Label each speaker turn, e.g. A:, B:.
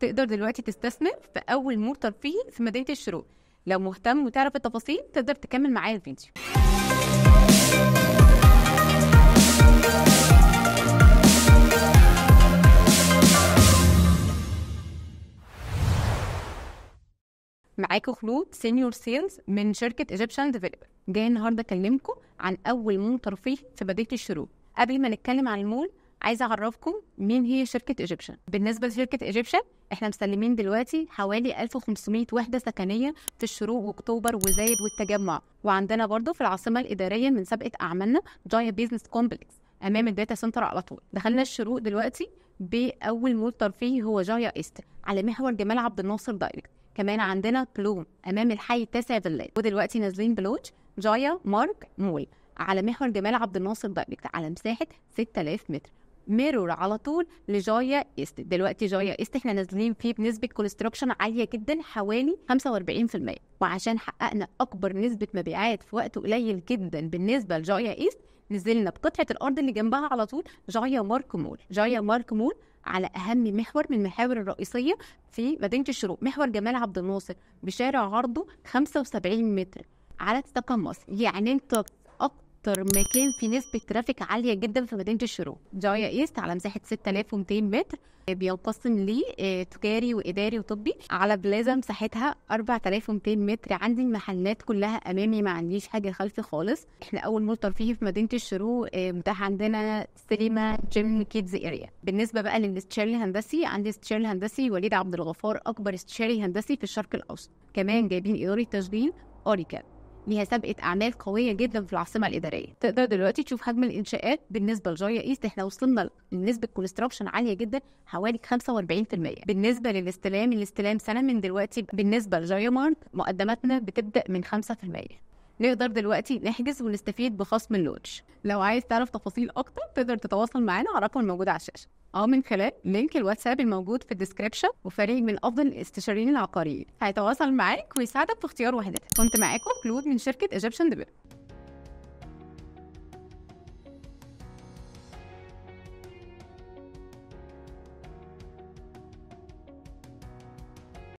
A: تقدر دلوقتي تستثمر في اول مور ترفيهي في مدينه الشروق لو مهتم وتعرف التفاصيل تقدر تكمل معايا الفيديو معاكم خلود سينيور سيلز من شركه ايجيبشن ديفلوبر جاي النهارده اكلمكم عن اول مول ترفيه في مدينه الشروق قبل ما نتكلم عن المول عايزه اعرفكم مين هي شركه ايجيبشن بالنسبه لشركه ايجيبشن احنا مسلمين دلوقتي حوالي 1500 وحده سكنيه في الشروق واكتوبر وزايد والتجمع وعندنا برضو في العاصمه الاداريه من سابقه اعمالنا جايا بيزنس كومبلكس امام الداتا سنتر على طول دخلنا الشروق دلوقتي باول مول ترفيهي هو جايا ايست على محور جمال عبد الناصر دايركت كمان عندنا بلوم امام الحي التاسع فيلات ودلوقتي نازلين بلوج جايا مارك مول على محور جمال عبد الناصر دايركت على مساحه 6000 متر ميرور على طول لجايا ايست دلوقتي جايا ايست احنا نازلين فيه بنسبه كونستراكشن عاليه جدا حوالي 45% وعشان حققنا اكبر نسبه مبيعات في وقت قليل جدا بالنسبه لجايا ايست نزلنا بقطعه الارض اللي جنبها على طول جايا مارك مول جايا مارك مول على اهم محور من المحاور الرئيسيه في مدينه الشروق محور جمال عبد الناصر بشارع عرضه 75 متر على التقمص يعني انت اكتر مكان فيه نسبه ترافيك عاليه جدا في مدينه الشروق جايا ايست على مساحه 6200 متر بينقسم لي آه، تجاري واداري وطبي على بلازا مساحتها 4200 متر عندي المحلات كلها امامي ما عنديش حاجه خلفي خالص احنا اول مول ترفيهي في مدينه الشروق آه، متاح عندنا سينما جيم كيدز اريا بالنسبه بقى للاستشاري الهندسي عندي استشاري هندسي وليد عبد الغفار اكبر استشاري هندسي في الشرق الاوسط كمان جايبين اداره تشغيل اوريكا ليها سابقه اعمال قويه جدا في العاصمه الاداريه تقدر دلوقتي تشوف حجم الانشاءات بالنسبه لجايا ايست احنا وصلنا لنسبه كونستراكشن عاليه جدا حوالي 45% بالنسبه للاستلام الاستلام سنه من دلوقتي بالنسبه لجايا مارت مقدماتنا بتبدا من 5% نقدر دلوقتي نحجز ونستفيد بخصم اللوتش لو عايز تعرف تفاصيل اكتر تقدر تتواصل معانا على الرقم الموجود على الشاشه أو اه من خلال لينك الواتساب الموجود في الديسكريبشن وفريق من أفضل الاستشاريين العقاريين هيتواصل معاك ويساعدك في اختيار وحدتك كنت معاكم كلود من شركة ايجيبشن ديفلوب